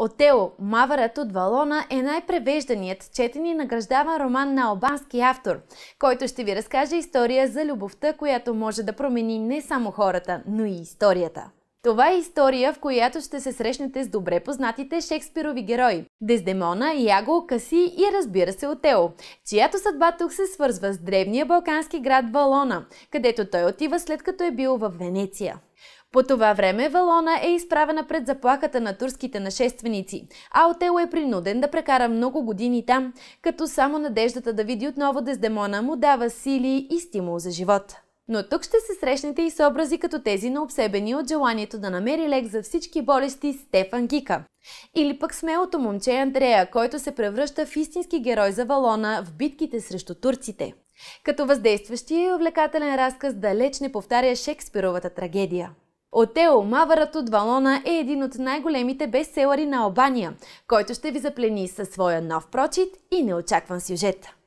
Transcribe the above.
Отело, Маварът от Валона е най-превежданият, четен и награждаван роман на албански автор, който ще ви разкаже история за любовта, която може да промени не само хората, но и историята. Това е история, в която ще се срещнете с добре познатите Шекспирови герои – Дездемона, Яго, Каси и разбира се Отео, чиято съдба тук се свързва с древния балкански град Валона, където той отива след като е бил в Венеция. По това време Валона е изправена пред заплахата на турските нашественици, а отел е принуден да прекара много години там, като само надеждата да види отново Дездемона му дава сили и стимул за живот. Но тук ще се срещнете и с образи като тези на обсебени от желанието да намери лек за всички болести Стефан Гика. Или пък смелото момче Андрея, който се превръща в истински герой за Валона в битките срещу турците. Като въздействащия е и увлекателен разказ далеч не повтаря Шекспировата трагедия. Отел Маварът от Валона е един от най-големите бестселери на Албания, който ще ви заплени със своя нов прочит и неочакван сюжет.